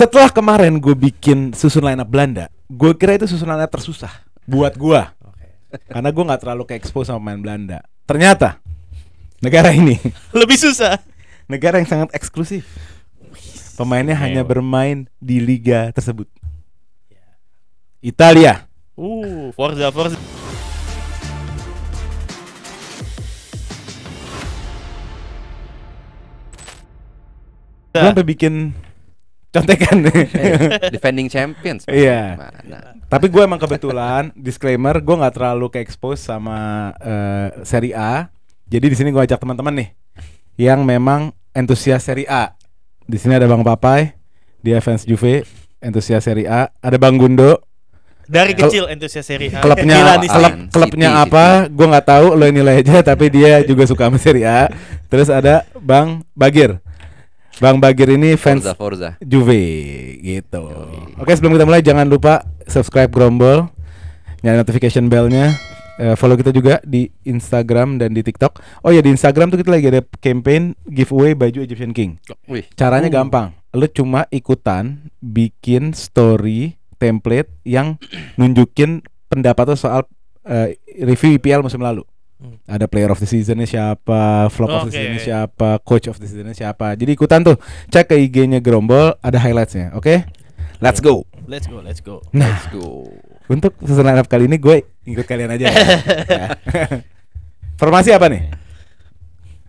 setelah kemarin gue bikin susun lineup Belanda, gue kira itu susun lineup tersusah buat gue. Okay. Karena gue nggak terlalu ke expose sama pemain Belanda. Ternyata negara ini lebih susah. Negara yang sangat eksklusif. Pemainnya hanya bermain di liga tersebut. Italia. Uh, Forza, Forza. Gue sampai bikin contekan eh, defending champions iya yeah. tapi gue emang kebetulan disclaimer gue nggak terlalu ke expose sama uh, eh, seri A jadi di sini gue ajak teman-teman nih yang memang antusias seri A di sini ada bang Papai dia fans Juve antusias seri A ada bang Gundo dari Kel kecil antusias seri A. Klubnya klub, klubnya apa? Gue nggak tahu. Lo nilai aja. Tapi dia juga suka sama seri A. Terus ada Bang Bagir. Bang Bagir ini fans Forza, Forza. Juve gitu. Yoi. Oke, sebelum kita mulai jangan lupa subscribe Grombol, nyalain notification bellnya, uh, follow kita juga di Instagram dan di TikTok. Oh ya di Instagram tuh kita lagi ada campaign giveaway baju Egyptian King. Oh, wih. Caranya uh. gampang. Lu cuma ikutan bikin story template yang nunjukin pendapat lo soal uh, review IPL musim lalu. Hmm. Ada player of the seasonnya siapa, flop okay. of the seasonnya siapa, coach of the seasonnya siapa. Jadi ikutan tuh, cek ke IG-nya Gerombol, ada highlightsnya, oke? Okay? Let's go. Let's go, let's go. Nah, let's go. Untuk season lineup kali ini gue ikut kalian aja. Ya. Formasi apa nih?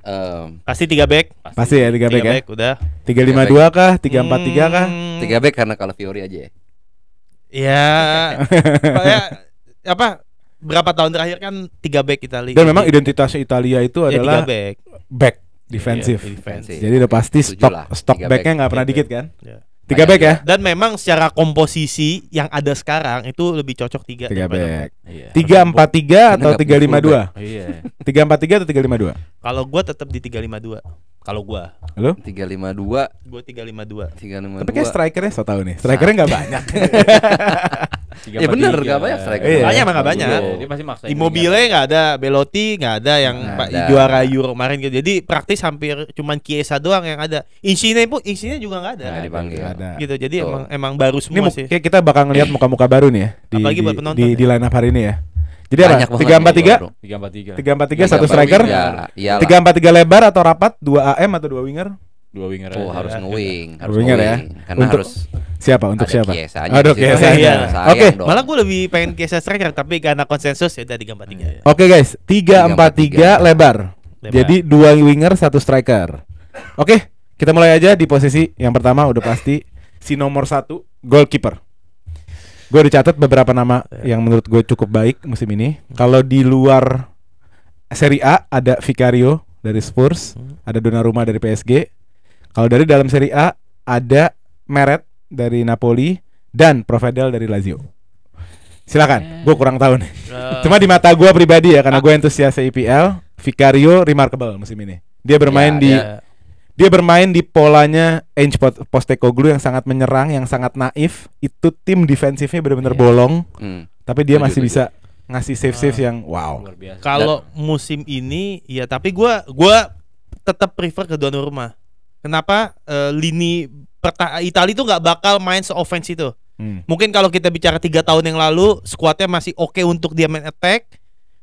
Um, pasti tiga back. Pasti, pasti ya tiga back, ya? back ya. Udah. Tiga lima dua kah? Tiga empat tiga kah? Hmm. Tiga back karena kalau Fiori aja ya. Ya, apa? berapa tahun terakhir kan tiga back Italia. Dan memang identitas Italia itu ya, adalah ya, back. Back defensif. Ya, defensive. Jadi udah pasti stock lah, stok backnya nggak pernah iya, dikit iya. kan? Ya. Tiga back ya. Dan memang secara komposisi yang ada sekarang itu lebih cocok tiga. Tiga back. Iya. Tiga empat tiga atau tiga lima dua. Tiga empat tiga atau tiga lima dua. Kalau gue tetap di tiga lima dua. Kalau gua. Lu? 352. Gua 352. 352. Tapi kayak strikernya so tau nih. Strikernya enggak banyak. ya bener gak banyak iya. striker. Iya, banyak emang gak banyak. Iya. Dia pasti maksa. Immobile gak ada, Belotti gak ada yang gak ada. juara Euro kemarin gitu. Jadi praktis hampir cuman kiesa doang yang ada. Insigne pun Insigne juga gak ada. Gak dipanggil. Gak ada. Gitu. Jadi Tuh. emang emang baru semua Ini sih. kita bakal ngelihat muka-muka baru nih ya di Apalagi buat penonton di, ya. di line up hari ini ya. Jadi Banyak apa? Gitu, tiga empat tiga, tiga empat tiga, tiga empat tiga satu striker, tiga empat tiga lebar atau rapat, dua am atau dua winger? dua winger oh, harus gitu. ngewing harus winger ya karena untuk harus siapa untuk siapa kiesanya aduh kiesanya iya. oke malah gue lebih pengen kiesa striker tapi karena konsensus ya tiga empat tiga iya. oke guys tiga empat tiga lebar jadi dua winger satu striker oke kita mulai aja di posisi yang pertama udah pasti si nomor satu goalkeeper Gue udah catat beberapa nama iya. yang menurut gue cukup baik musim ini. Kalau di luar seri A ada Vicario dari Spurs, hmm. ada Donnarumma dari PSG. Kalau dari dalam seri A ada Meret dari Napoli dan Provedel dari Lazio. Silakan, eh. gue kurang tahu nih. Eh. Cuma di mata gue pribadi ya karena gue entusias IPL, e Vicario remarkable musim ini. Dia bermain yeah, di yeah dia bermain di polanya Ange Postecoglou yang sangat menyerang, yang sangat naif. Itu tim defensifnya benar-benar yeah. bolong. Mm. Tapi dia masih bisa ngasih save-save ah. yang wow. Kalau musim ini ya tapi gua gua tetap prefer ke Donnarumma. Kenapa uh, lini peta Italia itu nggak bakal main se-offense itu. Hmm. Mungkin kalau kita bicara tiga tahun yang lalu, skuadnya masih oke okay untuk dia main attack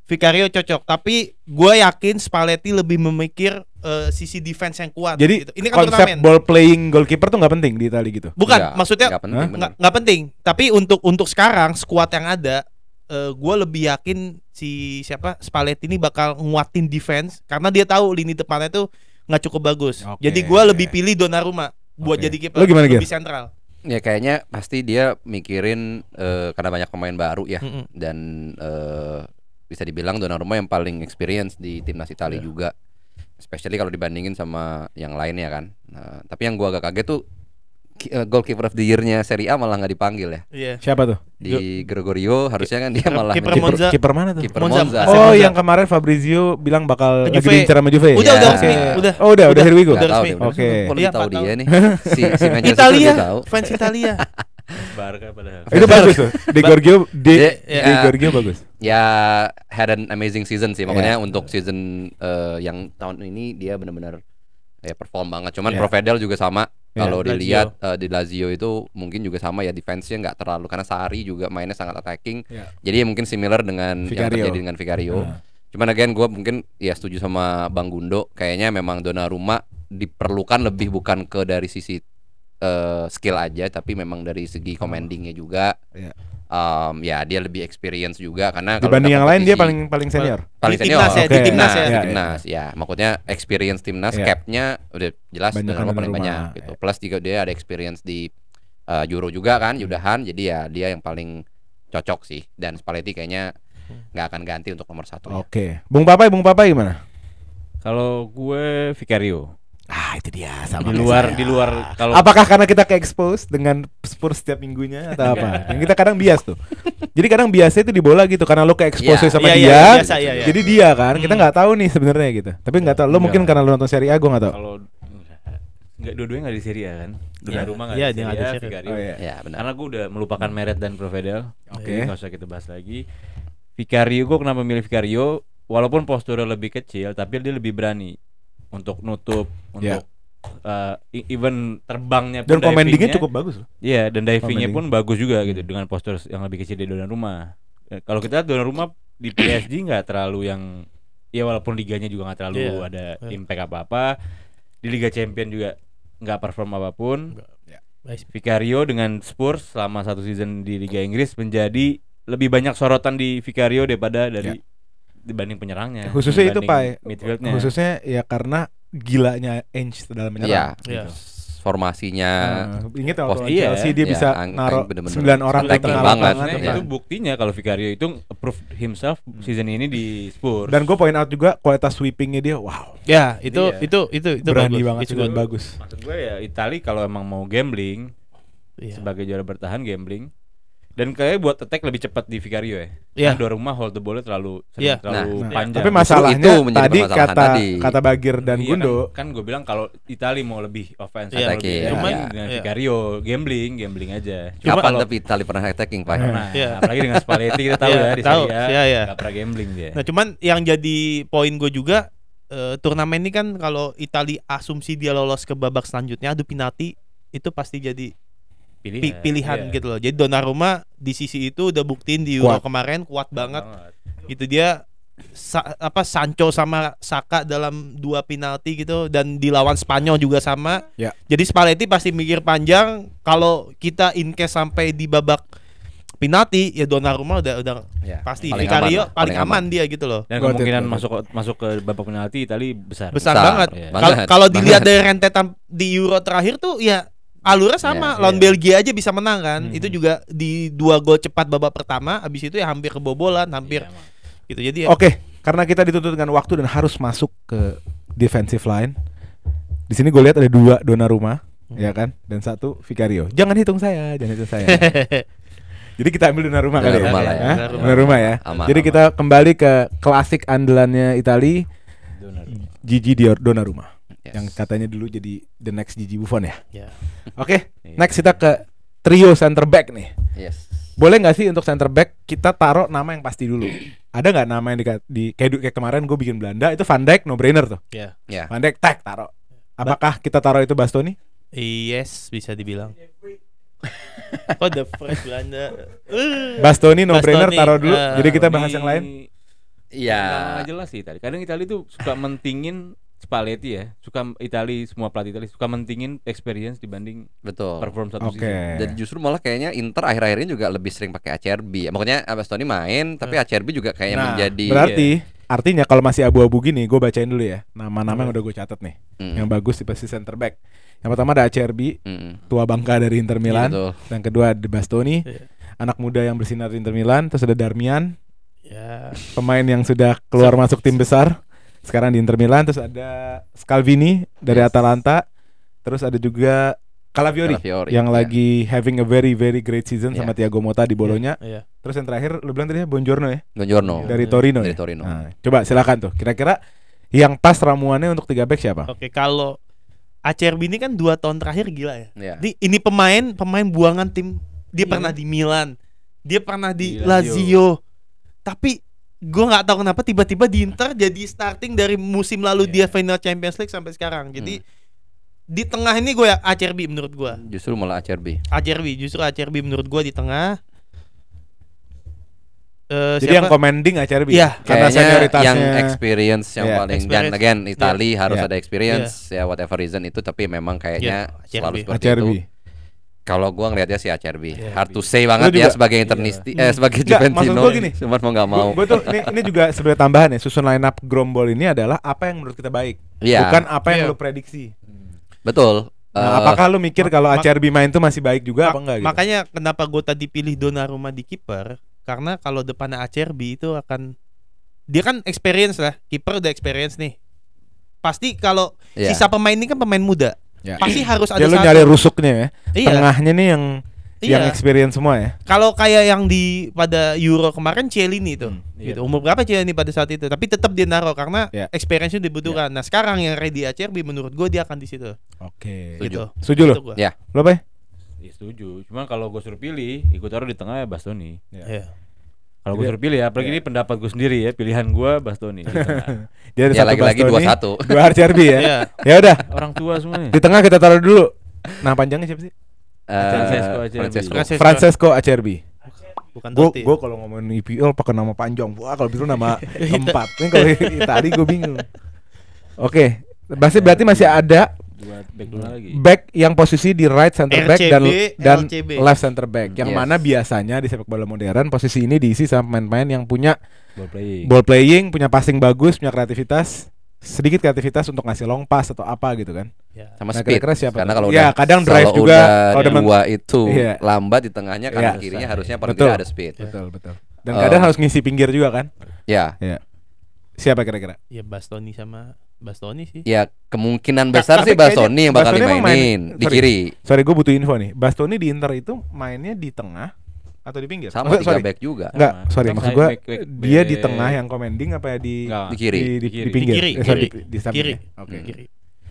Vicario cocok, tapi gue yakin Spalletti lebih memikir uh, sisi defense yang kuat. Jadi gitu. ini kan konsep turnamen. ball playing goalkeeper tuh nggak penting di Italia gitu. Bukan, ya, maksudnya nggak penting, huh? penting. Tapi untuk untuk sekarang skuad yang ada, uh, eh, gue lebih yakin si siapa Spalletti ini bakal nguatin defense karena dia tahu lini depannya tuh nggak cukup bagus. Okay, Jadi gue iya, lebih iya. pilih Donnarumma buat okay. jadi kiper lebih gini? sentral ya kayaknya pasti dia mikirin uh, karena banyak pemain baru ya mm -hmm. dan uh, bisa dibilang Donnarumma yang paling experience di timnas Italia yeah. juga especially kalau dibandingin sama yang lainnya kan nah, tapi yang gua agak kaget tuh eh, goalkeeper of the year-nya Serie A malah nggak dipanggil ya. Yeah. Siapa tuh? Di Gregorio harusnya kan dia malah kiper Monza. Kiper mana tuh? Kiper Monza. Monza. Oh, Monza. yang kemarin Fabrizio bilang bakal lagi diincar sama Juve. Udah, ya. udah okay. Iya, iya, iya. Udah. Oh, udah, udah, udah, udah udah, udah, udah, udah, udah, udah, udah, Si udah, udah, Italia, udah, fans Italia. Barca padahal. Itu bagus tuh. De Gorgio, De, De, ya, Gorgio bagus. Ya had an amazing season sih. Makanya ya. untuk season eh, yang tahun ini dia benar-benar ya perform banget. Cuman yeah. Provedel juga sama. Ya. Kalau dilihat eh, di Lazio itu mungkin juga sama ya defense-nya nggak terlalu karena Sari juga mainnya sangat attacking. Jadi mungkin similar dengan Vicario. yang terjadi dengan Vicario. Cuman again gue mungkin ya setuju sama Bang Gundo kayaknya memang Donnarumma diperlukan lebih bukan ke dari sisi uh, skill aja tapi memang dari segi hmm. commandingnya juga yeah. um, ya dia lebih experience juga karena dibanding yang lain dia paling paling senior paling senior timnas ya, okay. di timnas nah, ya, ya, timnas ya. Iya, iya. ya maksudnya experience timnas yeah. capnya udah jelas banyak paling rumah. banyak gitu yeah. plus juga dia ada experience di uh, Euro juga kan hmm. Yudahan jadi ya dia yang paling cocok sih dan Spalletti kayaknya hmm. nggak akan ganti untuk nomor satu. Oke, okay. Bung Papai, Bung Papai gimana? Kalau gue Vicario. Ah itu dia sama di luar di luar kalau apakah karena kita ke expose dengan Spurs setiap minggunya atau apa? Dan kita kadang bias tuh. Jadi kadang biasa itu di bola gitu karena lo ke expose yeah, sama yeah, dia. Yeah, biasa, yeah, yeah. Jadi dia kan kita hmm. nggak tahu nih sebenarnya gitu. Tapi nggak tahu lo Enggak. mungkin karena lo nonton seri A gue nggak tahu. Kalau Enggak dua-duanya enggak di seri ya kan? Iya. Donnarumma enggak yeah. yeah, di seri A, ada Oh, iya. ya, benar. Karena gue udah melupakan Meret dan Provedel. Oke. Okay. Enggak usah kita bahas lagi. Vicario gue kenapa milih Vicario? Walaupun posturnya lebih kecil tapi dia lebih berani untuk nutup iya. untuk yeah. uh, even terbangnya pun dan commandingnya cukup bagus loh iya dan divingnya pun bagus juga gitu hmm. dengan postur yang lebih kecil di dalam rumah eh, kalau kita dalam rumah di PSG nggak terlalu yang ya walaupun liganya juga nggak terlalu yeah. ada yeah. impact apa apa di Liga Champion juga nggak perform apapun yeah. Vicario dengan Spurs selama satu season di Liga Inggris menjadi lebih banyak sorotan di Vicario daripada dari yeah dibanding penyerangnya. Khususnya dibanding itu Pak. Midfieldnya. Khususnya ya karena gilanya Ange dalam menyerang. Iya, gitu. iya. Ah, ya Yeah. Gitu. Yeah. Formasinya. Nah, ingat waktu iya, Chelsea dia ya, bisa naruh sembilan orang di tengah lapangan. Itu buktinya kalau Vicario itu approve himself season ini di Spurs. Dan gue point out juga kualitas sweepingnya dia wow. Ya, itu iya. itu itu itu berani bagus. banget itu bagus. Maksud gue ya Itali kalau emang mau gambling iya. sebagai juara bertahan gambling dan kayaknya buat attack lebih cepat di Vicario ya. Yeah. Nah, iya. dua rumah hold the ball terlalu yeah. terlalu nah, panjang. Tapi masalahnya itu tadi kata tadi. kata Bagir dan iya, Gundo. Kan, kan gue bilang kalau Italia mau lebih offense yeah. lebih yeah. cuman yeah. dengan iya. Vicario gambling, gambling aja. Cuma Kapan tapi Italia pernah attacking Pak? Nah, Yeah. Apalagi dengan Spalletti kita iya, tahu yeah, ya di tahu. Serie Yeah, pernah gambling dia. Nah, cuman yang jadi poin gue juga uh, turnamen ini kan kalau Italia asumsi dia lolos ke babak selanjutnya adu penalti itu pasti jadi pilihan, pi pilihan iya. gitu loh. Jadi Donnarumma di sisi itu udah buktiin di Euro kuat. kemarin kuat banget. banget. Gitu dia Sa apa Sancho sama Saka dalam dua penalti gitu dan dilawan Spanyol juga sama. Yeah. Jadi Spalletti pasti mikir panjang kalau kita in case sampai di babak penalti ya Donnarumma udah udah ya, pasti paling Vicario aman, paling aman, aman dia gitu loh. Dan kemungkinan masuk masuk ke babak penalti Itali besar. Besar, besar banget. Ya. Kalau dilihat dari rentetan di Euro terakhir tuh ya alurnya sama. Yeah, Lawan yeah. Belgia aja bisa menang kan. Hmm. Itu juga di dua gol cepat babak pertama, abis itu ya hampir kebobolan, hampir yeah, iya, gitu. Jadi ya. Oke, okay, karena kita dituntut dengan waktu dan harus masuk ke defensive line. Di sini gue lihat ada dua dona rumah, hmm. ya kan? Dan satu Vicario. Jangan hitung saya, jangan hitung saya. Jadi kita ambil dona rumah kali ya. Rumah ya. ya. Dona rumah, ya. Aman, Jadi aman. kita kembali ke klasik andalannya Italia, Gigi Dior dona rumah yes. yang katanya dulu jadi the next Gigi Buffon ya. Yeah. Oke, okay, iya. next kita ke trio center back nih. Yes. Boleh nggak sih untuk center back kita taruh nama yang pasti dulu? Ada nggak nama yang di, di kayak, kayak kemarin gue bikin Belanda itu Van Dijk no brainer tuh. Iya. Yeah. Yeah. Van Dijk tag taruh. Apakah kita taruh itu Bastoni? Yes, bisa dibilang. oh the fresh Belanda. Bastoni no brainer taruh dulu. Uh, Jadi kita bahas yang lain. Iya. jelas sih tadi. Kadang Italia itu suka mentingin Spalletti ya suka Itali semua pelatih Itali suka mentingin experience dibanding betul perform satu okay. season. dan justru malah kayaknya Inter akhir-akhir ini juga lebih sering pakai ACRB Ya, makanya Tony main tapi nah. ACRB juga kayaknya nah, menjadi berarti yeah. artinya kalau masih abu-abu gini gue bacain dulu ya nama-nama hmm. yang udah gue catat nih hmm. yang bagus di posisi center back. Yang pertama ada ACRB hmm. tua bangka dari Inter iya, Milan. Yeah, yang kedua ada Bastoni, yeah. anak muda yang bersinar di Inter Milan. Terus ada Darmian, yeah. pemain yang sudah keluar masuk tim besar sekarang di Inter Milan terus ada Scalvini dari yes. Atalanta terus ada juga Calafiori, yang yeah. lagi having a very very great season yeah. sama ya. Thiago Motta di ya, Bolonya. Yeah. Yeah. Terus yang terakhir lu bilang tadi Bonjorno ya? Bonjorno Dari yeah. Torino. Dari ya? Torino. Nah, coba silakan tuh. Kira-kira yang pas ramuannya untuk tiga back siapa? Oke, okay, kalau Acerbi ini kan dua tahun terakhir gila ya. Yeah. Di, ini pemain pemain buangan tim. Dia yeah. pernah di Milan, dia pernah di Lazio. Lazio. Tapi gue nggak tahu kenapa tiba-tiba di Inter jadi starting dari musim lalu yeah. dia final Champions League sampai sekarang. Jadi hmm. di tengah ini gue ya, Acerbi menurut gue. Justru malah Acerbi. Acerbi justru Acerbi menurut gue di tengah. Uh, Jadi siapa? yang commanding Acerbi iya. yeah. karena Kayaknya senioritasnya yang experience yang yeah. paling experience. dan again Itali yeah. harus yeah. ada experience yeah. ya whatever reason itu tapi memang kayaknya yeah. Acerbi. selalu seperti itu kalau gua ngelihatnya si Acerbi, yeah, hard to say banget juga, ya sebagai iya. internisti, iya. eh sebagai Juventino. Maksud gini, cuman mau nggak mau. Gue tuh, ini, ini juga sebagai tambahan ya, susun line up Grombol ini adalah apa yang menurut kita baik, yeah. bukan apa yang yeah. lu prediksi. Betul. Nah, eh, apakah lu mikir kalau Acerbi main tuh masih baik juga apa enggak gitu? Makanya kenapa gue tadi pilih Donnarumma di kiper karena kalau depannya Acerbi itu akan dia kan experience lah, kiper udah experience nih. Pasti kalau yeah. sisa pemain ini kan pemain muda. Ya. Pasti harus ya, ada. Ya, lu satu. nyari rusuknya ya. Iya. Tengahnya nih yang iya. yang experience semua ya. Kalau kayak yang di pada Euro kemarin celini itu, hmm, iya. gitu. Umur berapa celini pada saat itu? Tapi tetap dia naruh karena ya. experience itu dibutuhkan. Ya. Nah sekarang yang ready ACRB menurut gue dia akan di situ. Oke. Gitu. Setuju lo? Ya. Lo apa? Ya? ya setuju. Cuma kalau gue suruh pilih, ikut taruh di tengah ya Bastoni. Ya. Iya. Kalau gue suruh pilih ya, apalagi ini iya. pendapat gue sendiri ya, pilihan gue Bastoni. Dia ada ya, satu lagi-lagi dua satu, dua RCRB ya. Iya. ya udah. Orang tua semuanya. Di tengah kita taruh dulu. Nah panjangnya siapa sih? Uh, Francesco Acerbi. Francesco Acerbi. Bukan Gue kalau ngomongin IPL e pakai nama panjang. Wah kalau biru nama keempat. Ini kalau tadi gue bingung. Oke, okay. berarti berarti masih ada back hmm. lagi. Back yang posisi di right center RCB, back dan dan left center back. Yang yes. mana biasanya di sepak bola modern posisi ini diisi sama pemain-pemain yang punya ball playing. ball playing, punya passing bagus, punya kreativitas, sedikit kreativitas untuk ngasih long pass atau apa gitu kan. Ya. Sama nah, speed. Kira -kira siapa? Karena kalau ya, udah, kadang drive kalau juga udah kalau dua itu iya. lambat di tengahnya kan iya. kirinya harusnya paling tidak ada speed. Ya. Betul, betul. Dan eh. kadang harus ngisi pinggir juga kan? Ya. ya. Siapa kira-kira? Ya Bastoni sama Bastoni sih. Ya kemungkinan besar sih Bastoni yang bakal dimainin main, di kiri. Sorry gue butuh info nih. Bastoni di Inter itu mainnya di tengah atau di pinggir? Sama sorry. back juga. Enggak, sorry maksud gue dia di tengah yang commanding apa ya di di kiri? Di, pinggir. Di kiri, eh, kiri. Di, di kiri. Ya. Oke. Okay. Hmm. Kiri.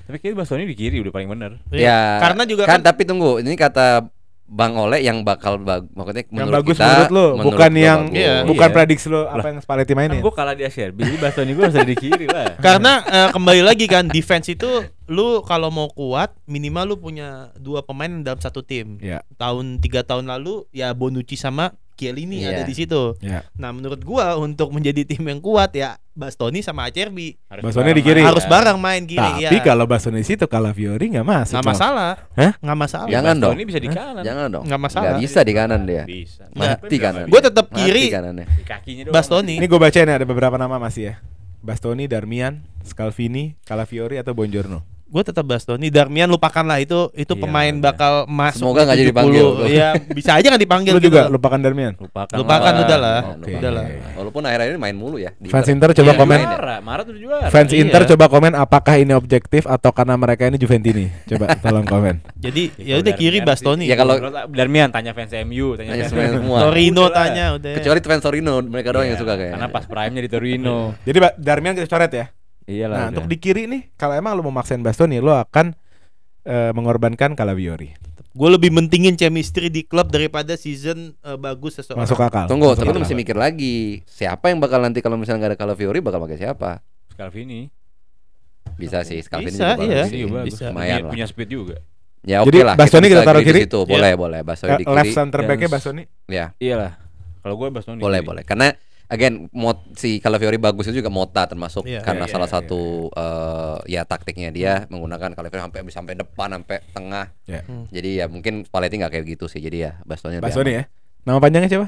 Tapi kayaknya Bastoni di kiri udah paling bener. Iya. Ya. Karena juga kan, kan tapi tunggu, ini kata Bang Ole yang bakal bag maksudnya yang menurut bagus kita, menurut lo menurut bukan lo yang bagus. Iya. bukan iya. prediksi lo apa yang Spalletti mainin. Nah, kan gue kalah di Asia jadi Bastoni gue harus di kiri lah. Karena uh, kembali lagi kan defense itu lu kalau mau kuat minimal lu punya dua pemain dalam satu tim. Yeah. Tahun tiga tahun lalu ya Bonucci sama Kiel ini yeah. ada di situ. Yeah. Nah, menurut gua untuk menjadi tim yang kuat ya Bastoni sama Acerbi. Bastoni di kiri. Harus barang iya. bareng main gini. Tapi iya. kalau Bastoni situ kalau Fiori nggak masuk. Nggak masalah. Hah? Nggak masalah. Jangan Bastoni dong. Bastoni bisa di kanan. Jangan dong. Nggak masalah. Nggak bisa di kanan dia. Bisa. Mati kanan. Gue tetap kiri. kanannya. Di kakinya Bastoni. Ini gue bacain ada beberapa nama masih ya. Bastoni, Darmian, Scalvini, Calafiori atau Bonjorno gue tetap bahas Doni Darmian lupakanlah itu itu iya, pemain ya. bakal mas, semoga nggak jadi panggil ya bisa aja nggak dipanggil lu gitu juga gitu. lupakan Darmian lupakan lupakan lah. udah lah okay. udah lah walaupun akhir-akhir ini main mulu ya di fans Inter coba iya, ya, komen juara. Maret udah juara. fans iya. Inter coba komen apakah ini objektif atau karena mereka ini Juventini coba tolong komen jadi ya udah kiri Bastoni ya kalau Darmian tanya fans MU tanya, fans semua Torino tanya udah kecuali fans Torino mereka doang yang suka kayak karena pas prime nya di Torino jadi Darmian kita coret ya Iyalah. Nah, udah. untuk di kiri nih, kalau emang lu mau maksain Bastoni, ya lu akan uh, mengorbankan Calabiori. Gue lebih mentingin chemistry di klub daripada season uh, bagus seseorang. Masuk akal. Tunggu, Masuk tapi akal. lu mesti mikir lagi. Siapa yang bakal nanti kalau misalnya gak ada Calabiori bakal pakai siapa? Scalvini. Bisa sih, Scalvini bisa, juga iya. iya sih. Bisa. bisa. Lumayan punya, punya speed juga. Ya oke okay lah. Bastoni kita, kita taruh kiri. Boleh, yeah. boleh. Bastoni di eh, kiri. Left center backnya Bastoni. Ya. Iyalah. Kalau gue Bastoni. Boleh, boleh. Karena again mot si Calafiori bagus itu juga Mota termasuk yeah, karena yeah, salah yeah, iya, satu yeah. Iya. Uh, ya taktiknya dia hmm. menggunakan Calafiori sampai sampai depan sampai tengah. Yeah. Hmm. Jadi ya mungkin Paletti nggak kayak gitu sih. Jadi ya Bastoni Bastoni ya. Nama panjangnya siapa?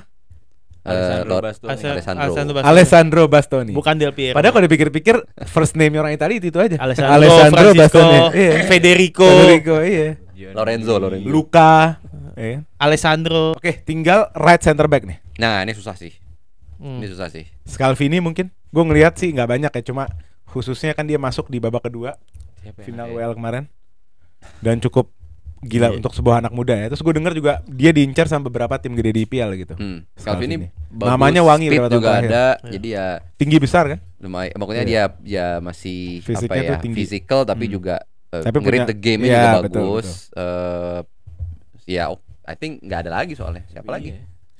Eh, Alessandro uh, Bastoni. Alessandro. Alessandro Bastoni. Alessandro Bastoni. Bukan Del Piero. Padahal kalau dipikir-pikir first name orang Italia itu, itu aja. Alessandro, Alessandro Bastoni. Iya. Federico. Federico, iya. Lorenzo, Lorenzo. Luca. Eh. Alessandro. Oke, tinggal right center back nih. Nah, ini susah sih. Hmm. Ini susah sih. Scalvini mungkin. Gue ngelihat sih nggak banyak ya, cuma khususnya kan dia masuk di babak kedua Siapa final WL ya? kemarin dan cukup gila yeah. untuk sebuah anak muda ya. Terus gue dengar juga dia diincar sama beberapa tim gede di IPL gitu. Hmm. Scalvini, Scalvini. namanya wangi juga terakhir. ada, yeah. jadi ya tinggi besar kan? Lumayan, maksudnya yeah. dia ya masih Fisiknya apa ya? Tinggi. Physical tapi hmm. juga uh, tapi punya, the game yeah, juga betul, bagus. Betul, betul. Uh, ya, I think nggak ada lagi soalnya. Siapa yeah. lagi?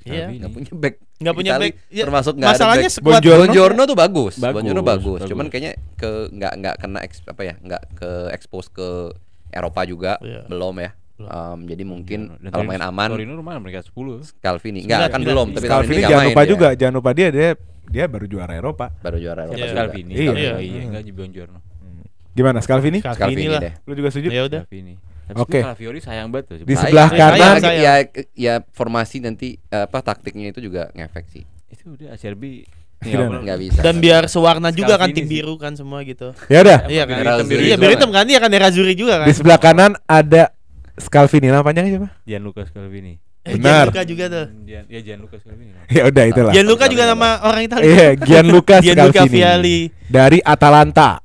Iya. Gak punya back. Gak punya back. Ya, termasuk nggak ada back. Sekuat Bonjorno, tuh bagus. bagus. Bonjorno bagus. bagus. Cuman kayaknya ke nggak nggak kena eks, apa ya nggak ke expose ke Eropa juga yeah. belum ya. Um, jadi mungkin iya, Dan kalau main aman Torino lumayan mereka 10 Scalvini Enggak akan belum tapi Scalvini jangan lupa ya. juga Jangan lupa dia dia dia baru juara Eropa Baru juara Eropa yeah. Scalvini Iya Iya enggak iya. Bonjorno hmm. Gimana Scalvini? Scalvini, Scalvini lah. deh. Lu juga setuju? Ya udah. Scalvini. Oke. Okay. Fiori sayang banget tuh. Di sebelah kanan ya ya formasi nanti apa taktiknya itu juga ngefek sih. Itu udah Acerbi iya, iya, bisa. Dan biar sewarna juga kan tim biru kan semua gitu. Ya udah. Iya kan. Iya biru kan. hitam kan dia kan era Zuri juga kan. Di sebelah kanan ada Scalvini nama panjangnya siapa? Gianluca Scalvini. Eh, Benar. Gianluca juga tuh. Hmm, Gian, ya Gianluca Scalvini. Ya udah itulah. Gianluca juga nama orang Italia. Iya, Gianluca Scalvini. Dari Atalanta.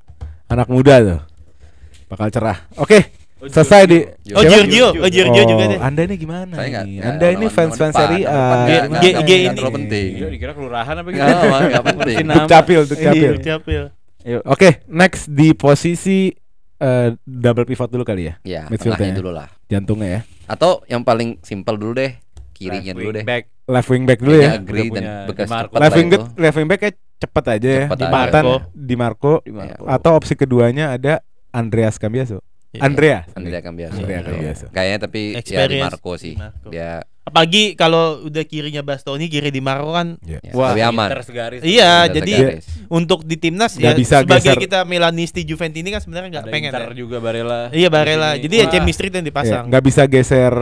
Anak muda tuh. Bakal cerah. Oke. Okay. Oh, Selesai di Oh Giorgio, oh Giorgio juga deh. Anda ini gimana? Saya enggak. Anda ini fans-fans seri A. G G ini. Terlalu penting. Dikira kelurahan apa gitu. Enggak penting. Iya, Dukcapil, Dukcapil. Dukcapil. Oke, next di posisi Uh, double pivot dulu kali ya? Iya, midfieldnya dulu lah. Jantungnya ya. Atau yang paling simpel dulu deh, kirinya left dulu deh. Back. Left wing back dulu ya. Agree dan bekas cepat left wing back, left wing back ya cepet aja cepet ya. Di Marco. Di Marco. Di Marco. Atau opsi keduanya ada Andreas Cambiaso. Iya. Andrea. Andrea kan biasa. Andrea kan iya. biasa. Kayaknya tapi Experience. ya Di Marco sih. Di Marco. Dia apalagi kalau udah kirinya Bastoni kiri di Marco kan yeah. Iya. wah lebih aman tersegaris iya tersegaris. jadi yeah. untuk di timnas ya bisa sebagai geser. kita Milanisti Juventus ini kan sebenarnya nggak pengen Inter ya. juga Barella iya Barella jadi ya wah. ya chemistry yang dipasang nggak yeah. bisa geser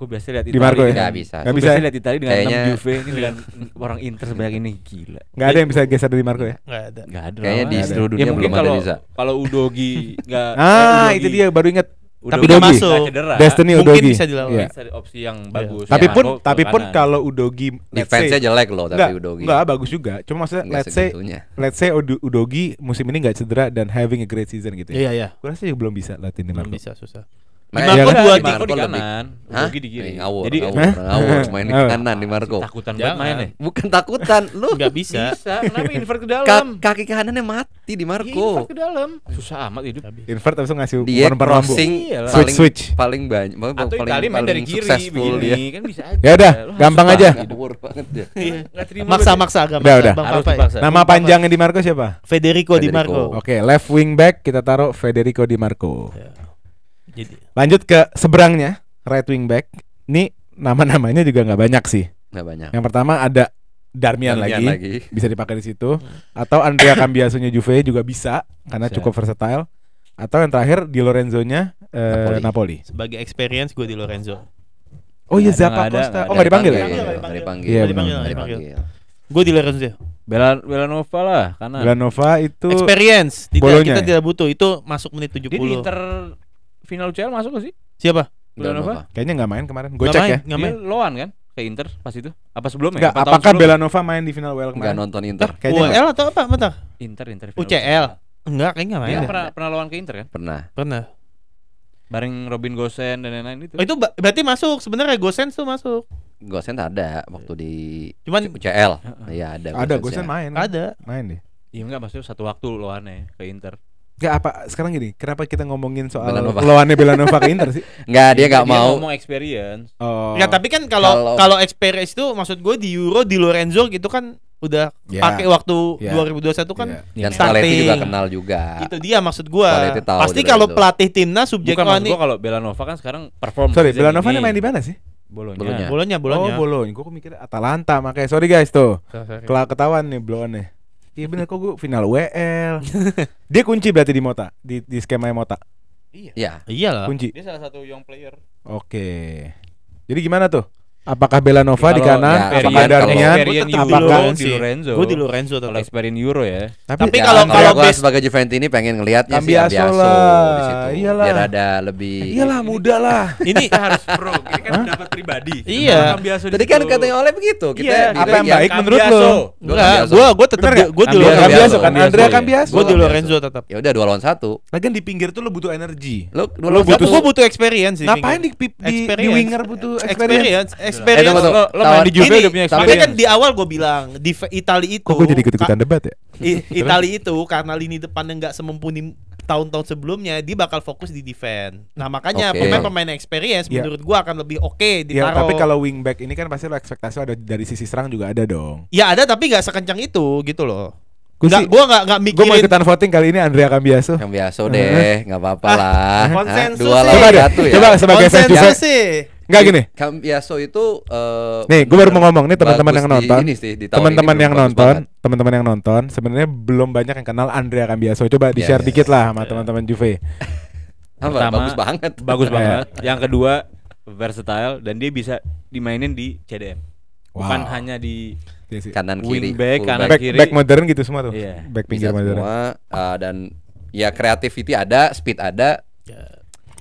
Gue biasa lihat Di Marco ya? Gak bisa. Gak bisa. Biasa lihat Itali dengan Kayaknya... 6 Juve ini dengan orang Inter sebanyak ini gila. Gak ada yang bisa geser dari Marco ya? Gak ada. Gak ada. Kayaknya di seluruh dunia ya, belum ada bisa. Kalau Udogi gak Ah, itu dia baru inget Udah tapi udah masuk cedera, Destiny mungkin bisa dilawan yeah. opsi yang iya. bagus tapi ya, pun tapi pun kalau Udogi defense-nya jelek loh tapi nggak, Udogi nggak bagus juga cuma maksudnya let's say let's say Udogi musim ini nggak cedera dan having a great season gitu ya iya iya yeah. gue rasa belum bisa latihan belum Marco. bisa susah di Marco ya, dua di Marco di kanan. Udogi di kiri. Ngawur, Jadi ngawur, ngawur, main di kanan di Marco. Takutan banget main ya. Bukan takutan, lu enggak bisa. bisa. Kenapa invert ke dalam? Ka kaki kanannya mati di Marco. Ya, invert ke dalam. Susah amat hidup. Invert terus ngasih umpan per lambu. Switch switch. Paling banyak Atau paling paling main dari kiri begini kan bisa aja. Ya udah, gampang aja. Ngawur banget dia. Iya, Maksa-maksa agak Udah, udah. Nama panjangnya di Marco siapa? Federico Di Marco. Oke, left wing back kita taruh Federico Di Marco. Ya. Jadi. Lanjut ke seberangnya right wing back. Ini nama-namanya juga nggak banyak sih. Nggak banyak. Yang pertama ada Darmian, Darmian lagi, lagi, bisa dipakai di situ. Hmm. Atau Andrea Cambiasonya Juve juga bisa karena bisa. cukup versatile. Atau yang terakhir di Lorenzo-nya eh, Napoli. Napoli. Sebagai experience gue di Lorenzo. Oh iya Zapa Costa. Oh nggak dipanggil ya? Nggak dipanggil. Iya dipanggil. Gue di Lorenzo. Bela Belanova lah karena Belanova itu experience. Tidak, kita tidak butuh itu masuk menit 70. Dia di inter final UCL masuk gak sih? Siapa? Belanova. Kayaknya nggak main kemarin. Gue cek main, ya. Nggak main. Iya. Loan kan? ke Inter pas itu. Apa sebelumnya? Enggak, apakah sebelum? Belanova main di final UCL kemarin? Gak nonton Inter. Kayaknya UCL atau apa? Bentar. Inter, Inter. UCL. Enggak, kayaknya main. Dia pernah pernah lawan ke Inter kan? Pernah. Pernah. Bareng Robin Gosen dan lain-lain itu. itu berarti masuk sebenarnya Gosen tuh masuk. Gosen ada waktu di Cuman UCL. Iya, ada. Ada Gosen ya. main. Kan? Ada. Main deh. Iya enggak maksudnya satu waktu loannya ke Inter. Gak apa sekarang gini, kenapa kita ngomongin soal Belanova. lawannya Belanova ke Inter sih? Enggak, dia nggak mau. ngomong experience. Oh. Nggak, tapi kan kalau kalau experience itu maksud gue di Euro di Lorenzo gitu kan udah yeah. pakai waktu yeah. 2021 kan yeah. dan Spalletti juga kenal juga. Itu dia maksud gue. Pasti kalau pelatih timnas subjek Bukan maksud gue kalau Belanova kan sekarang perform. Sorry, Belanova main di mana sih? Bolonya. Bolonya. Bolonya, Bolonya. Oh, Bolonya. Gua mikir Atalanta makanya. Sorry guys tuh. Sorry. ketahuan nih Bolonya. Iya bener kok gue final WL. E dia kunci berarti di Mota, di, di skema Mota. Iya. Iya. lah. Iya. Kunci. Dia salah satu young player. Oke. Okay. Jadi gimana tuh? Apakah Belanova di kanan? Ya, apakah Darmian? Apakah di Lorenzo? Gue di Lorenzo tetap. Kalau Experian Euro ya. Tapi, Tapi ya, kalau kalau gue sebagai Juventus ini pengen ngelihat ya si Ambiaso di situ. Iyalah. Biar ada lebih. Iyalah muda lah. ini harus pro. Ini kan pendapat pribadi. Iya. Tadi kan katanya oleh begitu. Kita iya, gitu apa yang baik menurut lo? Gue gue tetap gue di Lorenzo kan. Andrea kan biasa. Gue di Lorenzo tetap. Ya udah dua lawan satu. Lagian di pinggir tuh lo butuh energi. Lo butuh. Gue butuh experience Ngapain di di winger butuh experience? experience. Eh, tunggu, Lo, lo main di Juve udah punya experience. Tapi kan di awal gue bilang di Itali itu. Kok gue jadi ikut-ikutan debat ya? Itali itu karena lini depan yang nggak semempuni tahun-tahun sebelumnya dia bakal fokus di defend. Nah, makanya pemain-pemain okay. experience yeah. menurut gua akan lebih oke okay di Yeah, tapi kalau wingback ini kan pasti lo ekspektasi ada dari sisi serang juga ada dong. Ya ada tapi nggak sekencang itu gitu loh. Gua nggak, gua gak, gak mikirin. Gua mau ikutan voting kali ini Andrea biasa. Yang biasa deh, nggak apa-apa ah, lah. Konsensus Dua lawan satu ya. Coba sebagai fans sih. Enggak gini. Iya, kam, ya so itu uh, Nih, gue baru mau ngomong nih teman-teman yang nonton. Teman-teman yang nonton, teman-teman yang nonton, sebenarnya belum banyak yang kenal Andrea Cambiaso. Coba iya, di-share yeah, dikit yeah, lah sama yeah. teman-teman Juve. Pertama, bagus banget. Bagus banget. Iya. yang kedua, versatile dan dia bisa dimainin di CDM. Wow. Bukan hanya di kanan kiri, wing back, kanan back, kiri. Back modern gitu semua tuh. Yeah. Back pinggir bisa modern. Semua, uh, dan ya creativity ada, speed ada. Yeah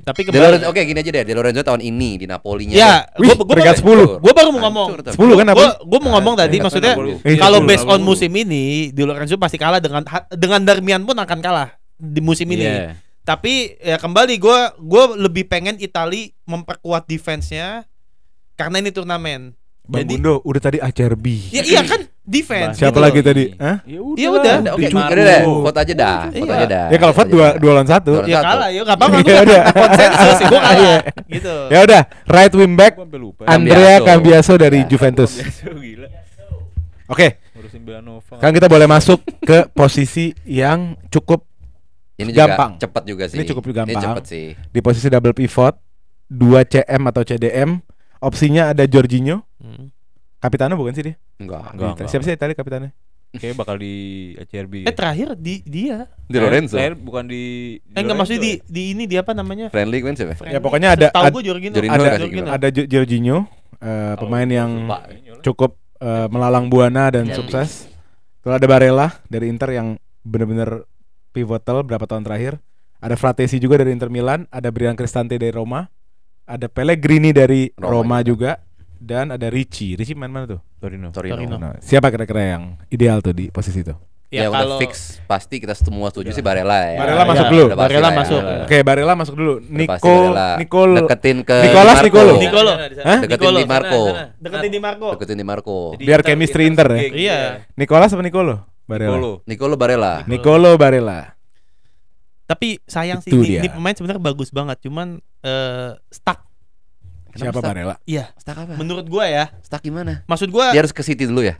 tapi kembali... oke okay, gini aja deh, De Lorenzo tahun ini di Napoli-nya Ya, gue gue peringkat 10. Gue baru mau ngomong. 10 kan apa? Gue mau ngomong tadi maksudnya kan, kalau iya, based on musim ini De Lorenzo pasti kalah dengan dengan Darmian pun akan kalah di musim ini. Iya. Tapi ya kembali gue gue lebih pengen Itali memperkuat defense-nya karena ini turnamen. Bang Jadi, Bundo udah tadi ACRB. Ya, iya kan defense. Siapa gitu lagi tadi? Hah? Ya udah. Ya udah, oke. Okay. deh, vote aja dah. Vote iya. aja dah. Ya kalau vote dua dua lawan 1. Ya kalah, ya enggak apa-apa. Ya udah. Konsensus sih gua kalah. Gitu. Ya udah, right wing back Andrea Cambiaso dari ya. Juventus. Oke. Kan kita boleh masuk ke posisi yang cukup ini gampang. Juga cepat juga sih. Ini cukup gampang. Ini cepat sih. Di posisi double pivot, 2 CM atau CDM Opsinya ada Jorginho. Hmm. Kapitana bukan sih dia? Enggak, enggak. enggak. Siapa sih Italia kapitana? Oke, bakal di ACRB. Ya. Eh terakhir di dia. Di Lorenzo. Eh, terakhir bukan di. Eh, di eh enggak maksudnya di di ini di apa namanya? Friendly kan siapa? Friendly. Ya pokoknya ada. gue Jorginho. Jorginho. Ada Jorginho. Ada Jorginho uh, pemain yang cukup uh, melalang buana dan sukses. Terus ada Barella dari Inter yang benar-benar pivotal berapa tahun terakhir. Ada Fratesi juga dari Inter Milan, ada Brian Cristante dari Roma. Ada Pellegrini dari Roma, Roma juga dan ada Ricci. Ricci main mana tuh? Torino. Torino. Torino. Nah, siapa kira-kira yang ideal tuh di posisi itu? Ya, ya kalau udah fix pasti kita semua setuju ya. sih Barella ya. Barella iya, masuk ya. dulu. Barella masuk. Ya. Oke, Barella masuk dulu. Nico Nico deketin ke Nicolas Nicolo. Nicolo. Hah? Deketin Di Marco. Deketin Di Marco. Deketin Di Marco. Biar chemistry Inter ya. Iya. Nicolas apa Nicolo? Barella. Nicolo Barella. Nicolo Barella. Tapi sayang sih ini pemain sebenarnya bagus banget, cuman uh, stuck. Kenapa Siapa Barela? Iya. Stuck apa? Menurut gua ya. Stuck gimana? Maksud gua Dia harus ke City dulu ya.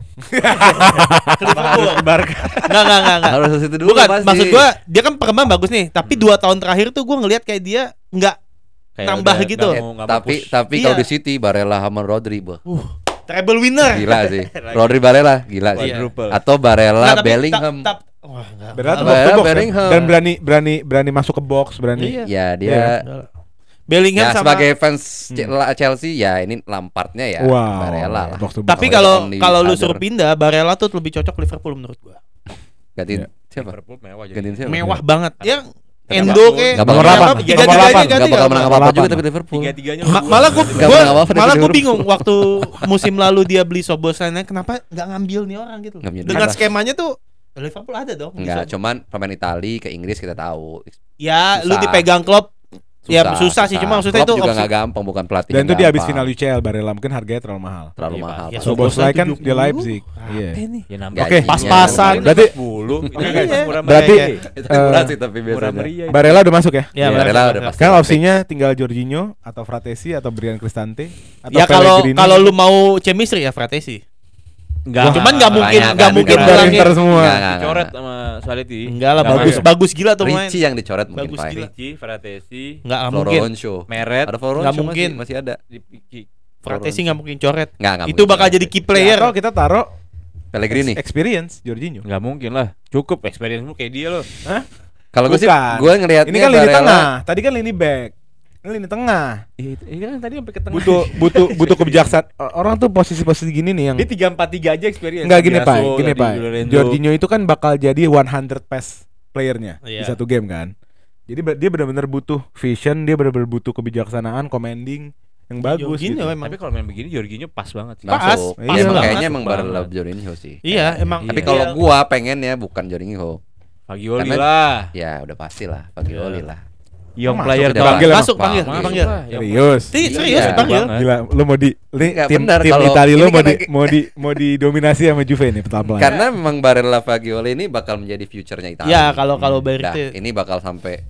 ke Liverpool. Enggak enggak enggak Harus ke City dulu. Bukan, pasti. maksud gua dia kan perkembang bagus nih, tapi hmm. dua tahun terakhir tuh gua ngelihat kayak dia enggak tambah udah, gitu. Gak mau, gak tapi push. tapi iya. kalau di City Barela sama Rodri, bu. Uh. Treble winner. Gila sih. Rodri Barela, gila sih. Atau Barella nah, Bellingham. Ta, ta, Wah, enggak. Berat Barella, box, Dan berani berani berani masuk ke box, berani. Iya, ya, dia. Yeah Bellingham ya, sama sebagai fans hmm. Chelsea ya ini Lampardnya ya wow. Barella lah. Dokter Tapi kalau kalau lu suruh pindah Barella tuh lebih cocok Liverpool menurut gua. Gantiin yeah. siapa? Liverpool mewah jadi. Gantiin siapa? Mewah banget. Ya Endo ke Gak bakal menang apa-apa Gak bakal menang apa-apa juga tapi Liverpool Tiga-tiganya Malah gue Malah gue bingung Waktu musim lalu dia beli Sobosanya Kenapa gak ngambil nih orang gitu Dengan skemanya tuh Liverpool ada dong Enggak cuman pemain Itali ke Inggris kita tahu Ya lu dipegang klub Susah, ya susah, susah sih cuma maksudnya itu juga nggak gampang bukan pelatih. Dan itu dia habis final UCL Barella mungkin harganya terlalu mahal. Terlalu ya, mahal. Ya, Soboslai kan di Leipzig. Iya. Ya, Oke, pas-pasan. Berarti bulu. Iya. Iya. Berarti eh, murah tapi biasanya. Iya. Barella udah masuk ya? Iya, Barella udah masuk. Kan opsinya tinggal Jorginho atau Fratesi atau Brian Cristante atau Ya kalau kalau lu mau chemistry ya Fratesi. Enggak. Ya, cuman enggak mungkin enggak mungkin pulangnya semua. Dicoret sama Sualiti. Enggak lah bagus bagus gila tuh main. Ricci yang dicoret mungkin Bagus gila. Ricci, Fratesi. Enggak mungkin. Meret. Ada mungkin masih ada. Fratesi nggak mungkin coret. Enggak, enggak Itu bakal jadi key player. Kalau kita taruh Pellegrini. Experience Jorginho. Enggak mungkin lah. Cukup experience lu kayak dia loh. Hah? Kalau gue sih gue ngelihatnya Ini kan lini tengah. Tadi kan lini back. Ini lini tengah. Iya, kan tadi sampai ke tengah. Butuh butuh butuh kebijaksanaan. Orang tuh posisi-posisi gini nih yang Ini tiga empat tiga aja experience. Enggak gini, Pak. Gini, Pak. Jorginho itu kan bakal jadi 100 pass playernya yeah. di iya. satu game kan. Jadi dia benar-benar butuh vision, dia benar-benar butuh kebijaksanaan, commanding yang bagus Jorginho gitu. Tapi kalau main begini Jorginho pas banget sih. Pas. Iya, pas, Pas, iya, banget. kayaknya emang love Jorginho sih. Iya, iya. emang. Tapi kalau gua pengen ya bukan Jorginho. Pagi oli lah. Ya udah pasti lah, Fagioli yeah. lah. Young iya, masuk player kawan. Panggil masuk, panggil, masuk, panggil, iya, Serius. Iya, serius iya, panggil. Gila, lu mau di tim benar, tim Italia lu kan mau di mau di mau di dominasi sama Juve ini, pertama. Karena memang Barella Fagioli ini bakal menjadi future-nya Italia. Ya, kalau kalau hmm. Berarti ini bakal sampai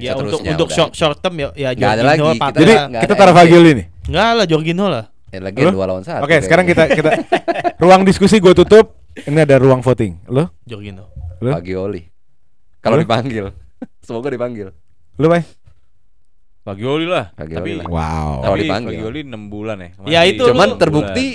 Ya untuk untuk short, short term ya ya Jorginho ada lagi. Kita, Jadi kita taruh Fagioli nih. Enggak lah Jorginho lah. Ya lagi dua lawan satu. Oke, sekarang kita kita ruang diskusi gue tutup. Ini ada ruang voting. Lo? Jorginho. Fagioli. Kalau dipanggil. Semoga dipanggil. Lu, Bay? Fagioli lah. Fagioli tapi, lah. Wow. Tapi oh, dipanggil. 6 bulan ya. ya Masih ya itu cuman lu. terbukti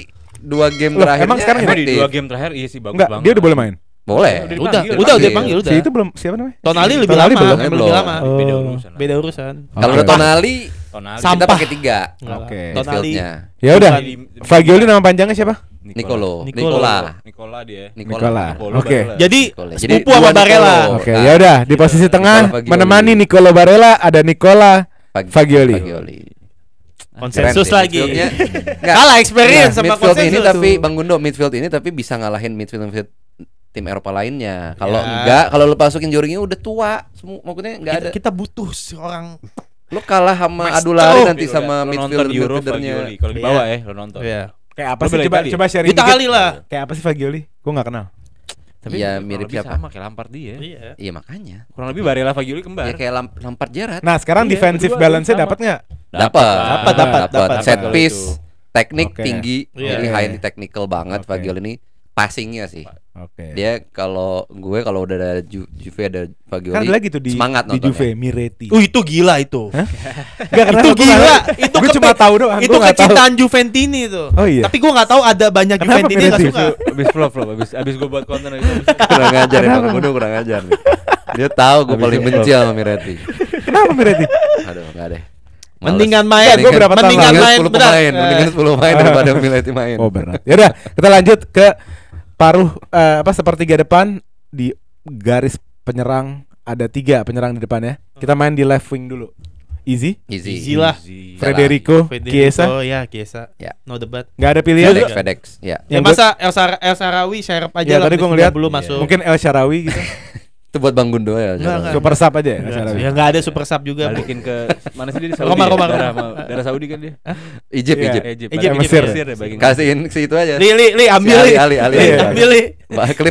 dua game terakhir emang sekarang ya, di dua game terakhir iya sih bagus Nggak, banget. Dia udah boleh main. Boleh. Udah, udah, dipanggil, udah, udah panggil, udah. Si itu belum siapa namanya? Tonali lebih Tonali lama. Belum. Lebih lama. Oh. Beda urusan. Beda urusan. Okay. Kalau udah Tonali, Tonali kita pakai tiga. Oke. Okay. Tonali. Ya udah. Fagioli nama panjangnya siapa? Nicolo. Nicola. Nicola dia. Nicola. Oke. Okay. Jadi sepupu sama Barella. Oke, okay, ya udah di posisi tengah menemani Nicolo Barella ada Nicola Fagioli. Fagioli. Konsensus Keren, lagi. Enggak kalah experience nah, sama midfield konsensus. ini tapi Bang Gundo midfield ini tapi bisa ngalahin midfield midfield tim Eropa lainnya. Kalau yeah. enggak, kalau lu pasukin Jorginho udah tua, maksudnya enggak ada. Kita butuh seorang lu kalah sama adu Adulari oh. nanti iya, sama midfield midfieldernya. Kalau di bawah iya. ya, lu nonton. Iya. Kayak apa sih coba coba sharing Kita kali lah. Kayak apa sih Fagioli? Gue nggak kenal. Tapi ya mirip siapa? Sama kayak Lampard dia. Iya. Iya makanya. Kurang lebih Barella Fagioli kembar. Ya kayak Lamp Lampard Jarat. Nah, sekarang iya, defensive balance-nya dapat nggak? Dapat. Dapat, dapat, dapat. Set piece, teknik tinggi, iya. jadi high technical banget Fagioli ini passingnya sih. Oke. Okay. Dia kalau gue kalau udah ada Ju Juve ada Fagioli. Kan lagi tuh di semangat di Juve Miretti. Uh itu gila itu. Hah? itu gila. itu gue cuma tahu doang. Itu kecintaan Juventini itu. Oh iya. Tapi gue nggak tahu ada banyak Kenapa Juventini yang suka. Abis flop flop abis abis gue buat konten itu. kurang ajar ya, udah kurang ajar nih. Dia tahu gue paling benci sama Miretti. Kenapa Miretti? Aduh, enggak deh. Males. Mendingan main. Mendingan, berapa mendingan main, 10 pemain, mendingan 10 main daripada Miretti main. Oh, benar. Ya udah, kita lanjut ke paruh uh, apa sepertiga depan di garis penyerang ada tiga penyerang di depan ya Kita main di left wing dulu. Easy. Easy. Easy lah. Easy. Federico, Kiesa, Oh ya, Kiesa, Ya. No debat. Gak ada pilihan. Fedex, Fedex. Ya. ya, eh, masa El, Sarawi, El Sarawi aja ya, lah. Tadi gue ngeliat belum masuk. Mungkin El Sarawi gitu. Itu buat Bang Gundo ya. Nggak, super sub aja ya. Ya enggak ada super sub juga. bikin ke mana sih dia di Saudi? Komar, komar. Ya? Darah, darah Saudi kan dia. Egypt, yeah. Egypt. Egypt, Egypt, Mesir. Mesir ya Kasihin ke situ aja. Li, li, li, ambil li. Ali, Ali, iya. Ambil li.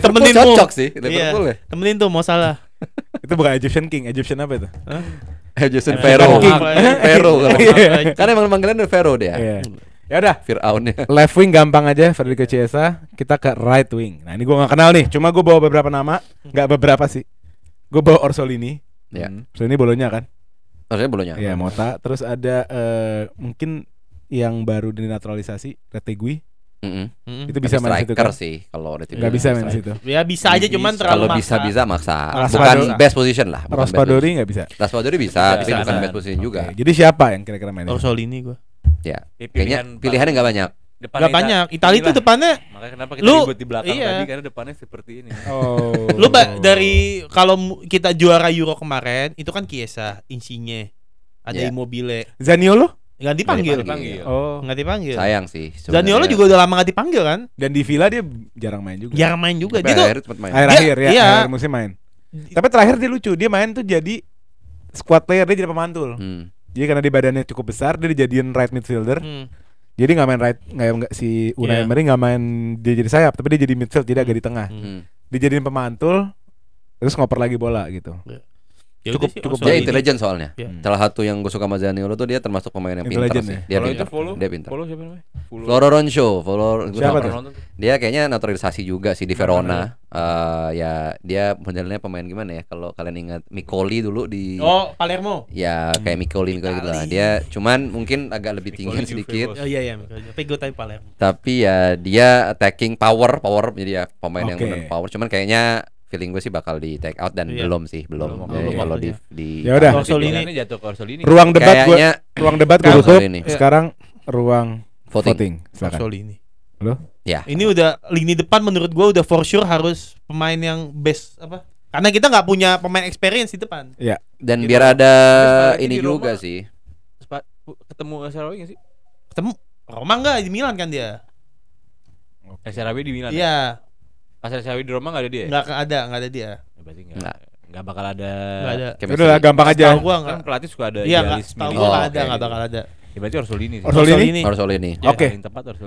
Temenin cocok sih Liverpool ya. Temenin tuh mau salah. Itu bukan Egyptian King, Egyptian apa itu? Egyptian Pharaoh. Pharaoh iya. iya. kan. Karena emang manggilan Pharaoh dia. Ya udah, Firaunnya. Left wing gampang aja Federico Chiesa, kita ke right wing. Nah, ini gua nggak kenal nih, cuma gua bawa beberapa nama, nggak beberapa sih gue bawa Orsolini. Ya. Hmm. Orsolini bolonya kan? Orsolini bolonya. Iya, Mota. Terus ada uh, mungkin yang baru dinaturalisasi Retegui. Mm -hmm. Itu bisa main situ kan? sih kalau udah tidak. bisa main situ. Ya bisa aja cuman terlalu Kalau bisa bisa maksa. Bukan best position lah. Raspadori nggak bisa. Raspadori bisa, bisa, tapi bisa. bukan best position okay. juga. Jadi siapa yang kira-kira main? Orsolini gue. Ya. ya pilihan kayaknya pilihannya nggak banyak depannya gak banyak. Itali itu depannya Makanya kenapa kita lu, ribut di belakang iya. tadi karena depannya seperti ini. Oh. lu ba- dari kalau kita juara Euro kemarin itu kan Kiesa, insinya ada yeah. Immobile. Zaniolo? Gak dipanggil. Gak dipanggil. Oh, gak dipanggil. Sayang sih. Zaniolo juga udah lama gak dipanggil kan? Dan di Villa dia jarang main juga. Jarang main juga. dia akhir tuh main. Akhir akhir ya, iya. akhir musim main. Tapi terakhir dia lucu, dia main tuh jadi squad player dia jadi pemantul. Hmm. Jadi karena di badannya cukup besar, dia dijadiin right midfielder. Hmm jadi nggak main right, nggak si Unai yeah. Emery nggak main dia jadi sayap, tapi dia jadi midfield, tidak agak hmm. di tengah. Mm -hmm. Dia pemantul, terus ngoper lagi bola gitu. Yeah ya cukup sih, cukup dia intelijen soalnya. Yeah. Hmm. Salah satu yang gue suka sama Zaniolo tuh dia termasuk pemain yang pintar sih. Ya? Dia Kalau pintar. Follow, dia pintar. Follow siapa namanya? Follow. Floro Roncho, Floro siapa tuh? Dia kayaknya naturalisasi juga sih di nah, Verona. Uh, ya dia modelnya pemain gimana ya kalau kalian ingat Mikoli dulu di Oh, Palermo. Ya kayak Mikoli Mikoli gitu lah. Dia cuman mungkin agak lebih tinggi sedikit. Oh iya iya Mikoli. Tapi gue Palermo. Tapi ya dia attacking power, power jadi ya pemain yang benar power. Cuman kayaknya feeling gue sih bakal di take out dan iya. belum sih belum, belum, iya, kalau di, di ya udah ruang debat gue ruang debat gue tutup iya. sekarang ruang voting, voting. silakan ya ini udah lini depan menurut gue udah for sure harus pemain yang best apa karena kita nggak punya pemain experience di depan ya dan gitu. biar ada ini juga sih ketemu Sarawi nggak sih ketemu Roma nggak di Milan kan dia El Sarawi di Milan ya? iya Asal Ciawi di Roma gak ada dia? Ya? Nggak Gak ada, nggak ada dia. Ya, berarti nggak. Nggak bakal ada. Nggak Udah lah gampang aja. Tau gua Kan pelatih suka ada. Iya nggak. tau gua gak oh, ada, nggak gitu. bakal ada. Ya berarti Orsolini sih. Orsolini. Orsolini. Oke.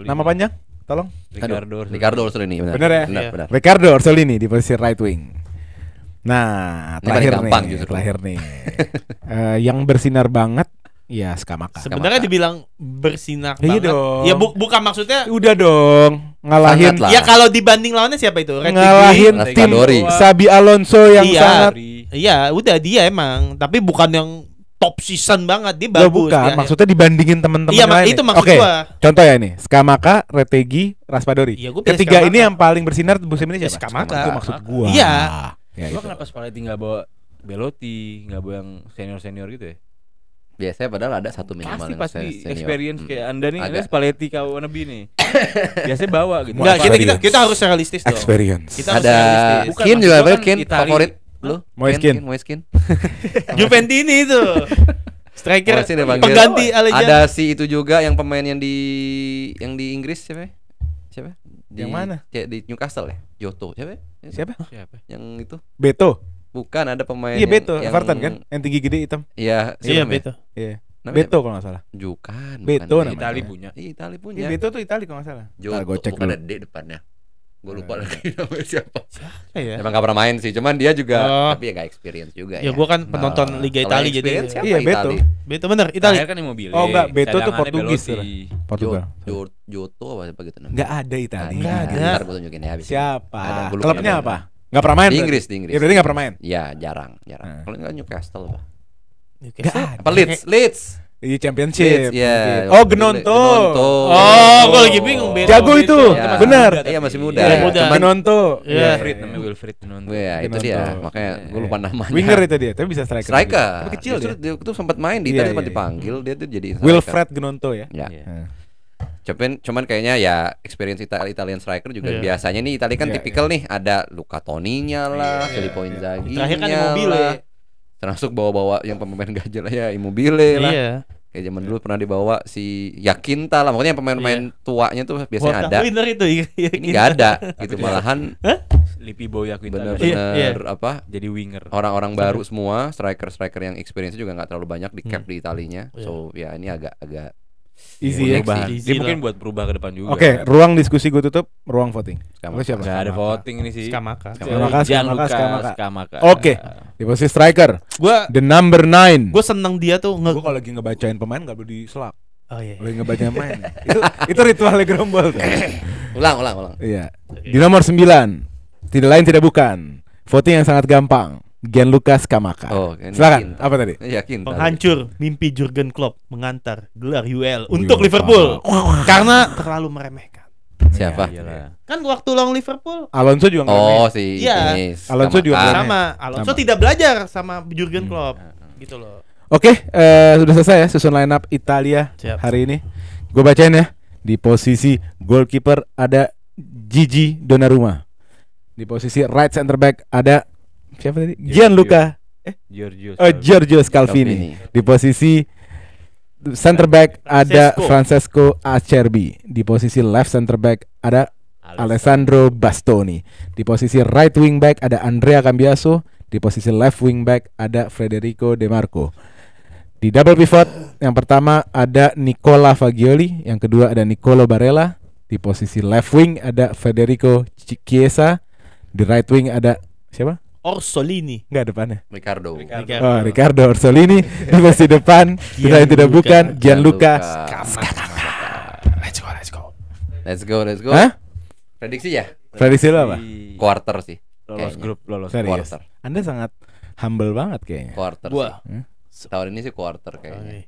Nama panjang? Tolong. Ricardo Orsolini. Ricardo Orsolini benar. ya? Iya. Benar, Ricardo Orsolini di posisi right wing. Nah, terakhir nih, terakhir nih. uh, yang bersinar banget Iya, Skamaka. Sebenarnya dibilang bersinar iya banget. Dong. Ya bu bukan maksudnya Udah dong. Ngalahin. lah. Ya kalau dibanding lawannya siapa itu? Red ngalahin tim Sabi Alonso yang iya. sangat Iya, udah dia emang, tapi bukan yang top season banget dia bagus. Loh, bukan, ya, maksudnya ya. dibandingin teman-teman iya, lain. itu maksud Oke, gua. Contoh ya ini Skamaka, Retegi, Raspadori. Iya, Ketiga Skamaka. ini yang paling bersinar musim ini ya, siapa? Skamaka. Skamaka. Itu maksud gua. Iya. Ya, gua gitu. kenapa Spalletti nggak bawa Belotti, nggak bawa yang senior-senior gitu ya? Biasanya padahal ada satu minimal Pasti pasti senior. experience hmm. kayak Anda nih, ada Spalletti kau nebi nih. Biasanya bawa gitu. Nggak, kita, kita kita harus realistis dong. Experience. Kita ada realistis. juga, kan Kin favorit lu. Moiskin. Moiskin. Juventini itu. Striker pengganti Alejandro. Ada si itu juga yang pemain yang di yang di Inggris siapa? ya? Siapa? Di, yang mana? Kayak di Newcastle ya. Yoto siapa? Siapa? Ya? Siapa? Yang itu. Beto bukan ada pemain Iya Beto, yang, Everton kan? Yang tinggi gede hitam. Iya, iya Beto. Iya. Namanya Beto kalau nggak salah. Bukan. Beto namanya. Itali punya. Iya, Itali punya. Iya, Beto tuh Itali kalau nggak salah. Joto, gue cek bukan ada D depannya. Gue lupa lagi namanya siapa. Siapa ya? Emang gak pernah main sih, cuman dia juga oh. tapi ya gak experience juga ya. Ya gue kan penonton nah, Liga itali jadi. Siapa iya, Beto. Itali. Beto bener, Italia. kan Immobile. Oh enggak, Beto tuh Portugis. Portugal. Joto apa gitu namanya? Gak ada itali Gak ada. Ntar gue tunjukin ya habis. Siapa? Klubnya apa? Gak pernah main. Di Inggris, di Inggris. Ya berarti gak pernah main. Iya, jarang, jarang. Hmm. Nah. Kalau enggak Newcastle lah. Newcastle. apa Leeds? Leeds. Di Championship. Leeds, yeah. Oh, Genonto. Genonto. Oh, oh gue lagi bingung beda. Jago itu. Ya. Benar. Iya, masih muda. Ya, muda. Genonto. Iya. iya, Wilfried namanya Wilfried Genonto. Iya, yeah, itu dia. Makanya yeah. gue lupa namanya. Winger itu dia, tapi bisa striker. Striker. Tapi kecil dia. Dia tuh sempat main di Italia iya, iya, sempat dipanggil, dia tuh jadi striker. Wilfred Genonto ya. Iya. Cuman, cuman kayaknya ya experience Ita Italian striker juga yeah. biasanya nih Italia kan yeah, tipikal yeah. nih ada Luca toni iya, lah, yeah, Filippo yeah. Inzaghi-nya kan Immobile. Termasuk bawa-bawa yang pemain gajah lah ya Immobile yeah. lah. Iya. Kayak zaman dulu pernah dibawa si Yakinta lah, makanya pemain-pemain yeah. tuanya tuh biasanya ada. Winner itu. Iya, ini nggak ada gitu malahan. Lipi Boya Bener-bener yeah, yeah. apa? Jadi winger. Orang-orang baru semua, striker-striker yang experience juga nggak terlalu banyak di cap hmm. di Italinya. So ya ini agak-agak Iya, easy ya. Perubahan. Easy Dia mungkin buat berubah ke depan juga. Oke, okay, ruang diskusi gue tutup, ruang voting. Skamaka. Lu siapa? Gak ada voting ini sih. Skamaka. Skamaka, Skamaka, Skamaka. Skamaka. Oke. Okay. Di posisi striker. gue the number nine. Gue seneng dia tuh nge Gue kalau lagi ngebacain pemain gak boleh diselak. Oh iya. iya. Lagi ngebacain pemain. itu itu ritualnya gerombol tuh. ulang, ulang, ulang. Iya. Di nomor sembilan, Tidak lain tidak bukan. Voting yang sangat gampang. Gianluca Scamacca. Oh, Silakan. Apa tadi? Yakin. Penghancur mimpi Jurgen Klopp mengantar gelar UEL untuk Liverpool oh. karena terlalu meremehkan. Siapa? Ya, kan waktu Long Liverpool Alonso juga ngeremeh. Oh, si ya. Alonso Alonso juga Sama. Alonso sama. tidak belajar sama Jurgen hmm. Klopp gitu loh. Oke, okay, uh, eh, sudah selesai ya susun line up Italia Siap. hari ini. Gue bacain ya. Di posisi goalkeeper ada Gigi Donnarumma. Di posisi right center back ada siapa tadi? Giorgio. Gianluca eh Giorgio Scalvini. Oh, Di posisi center back Francesco. ada Francesco Acerbi. Di posisi left center back ada Alessandro Bastoni. Di posisi right wing back ada Andrea Cambiaso, di posisi left wing back ada Federico De Marco. Di double pivot yang pertama ada Nicola Fagioli, yang kedua ada Nicolo Barella. Di posisi left wing ada Federico Chiesa, di right wing ada siapa? Orsolini. Enggak depannya. Ricardo. Ricardo. Oh, Ricardo Orsolini di posisi depan. Tidak yang tidak bukan Gianluca Scamacca. Let's go, let's go. Let's go, let's go. Hah? Prediksi ya? Prediksi lo apa? Quarter sih. Lolos kayaknya. grup, lolos Serius. quarter. Anda sangat humble banget kayaknya. Quarter. Gua. Hmm? Tahun ini sih quarter kayaknya.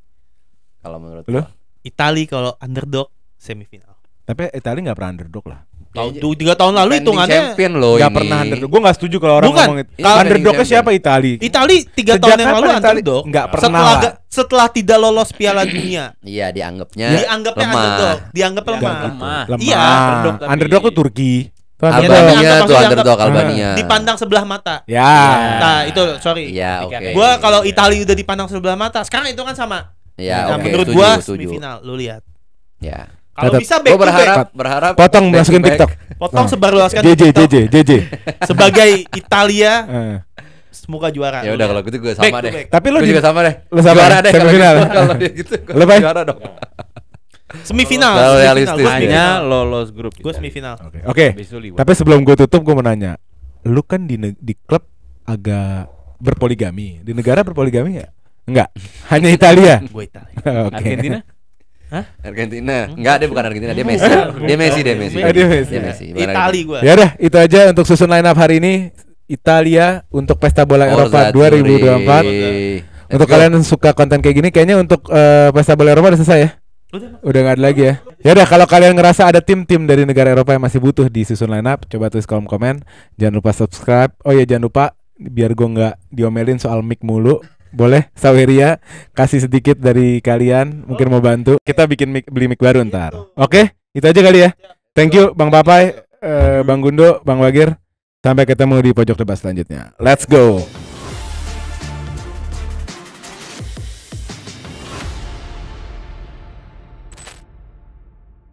Kalau menurut lo? Itali kalau underdog semifinal. Tapi Itali nggak pernah underdog lah. Tahun ya, tiga tahun lalu hitungannya champion loh gak ini. pernah underdog. Gue nggak setuju kalau orang Bukan. ngomong itu. Underdognya siapa Itali? Itali tiga Sejak tahun yang lalu underdog. Gak pernah setelah, lah. setelah tidak lolos Piala Dunia. Iya dianggapnya. Dianggapnya lemah. underdog. Dianggap lemah. Lemah. lemah. Iya. Underdog, underdog tuh Turki. Albania tuh underdog Albania. Dipandang sebelah mata. Ya. Nah, itu sorry. Ya, oke. Okay. kalau Italia udah dipandang sebelah mata, sekarang itu kan sama. Ya, nah, okay. menurut gue gua semifinal lu lihat. Ya. Kalau bisa back gue berharap, back. berharap potong back masukin back. TikTok. Potong oh. Ah. sebar luaskan JJ, JJ, JJ. Sebagai Italia eh. semoga juara. Ya udah kalau gitu gue sama back deh. Tapi lo juga sama deh. Lo sama juara deh gitu. kalau gitu. Kalau gitu gue juara dong. Semifinal. Kalau realistis. Hanya lolos grup. Gue semifinal. Oke. Tapi sebelum gue tutup gue mau nanya. Lu kan di di klub agak berpoligami. Di negara berpoligami ya? Enggak. Hanya Italia. Gue Italia. Argentina? Hah? Argentina. Hmm? Enggak, dia bukan Argentina, dia Messi. dia Messi, dia Messi. Oh, dia Messi. Dia Messi. Iya. Itali gua. Ya udah, itu aja untuk susun line up hari ini. Italia untuk Pesta Bola oh, Eropa Zaturi. 2024. Untuk kalian yang suka konten kayak gini, kayaknya untuk uh, Pesta Bola Eropa udah selesai ya? Udah nggak ada lagi ya. Ya udah kalau kalian ngerasa ada tim-tim dari negara Eropa yang masih butuh di line up, coba tulis kolom komen. Jangan lupa subscribe. Oh ya jangan lupa biar gue nggak diomelin soal mic mulu boleh Saweria kasih sedikit dari kalian mungkin mau bantu kita bikin mic, beli mic baru ntar oke okay? itu aja kali ya thank you Bang Papai uh, Bang Gundo Bang Wagir sampai ketemu di pojok debat selanjutnya let's go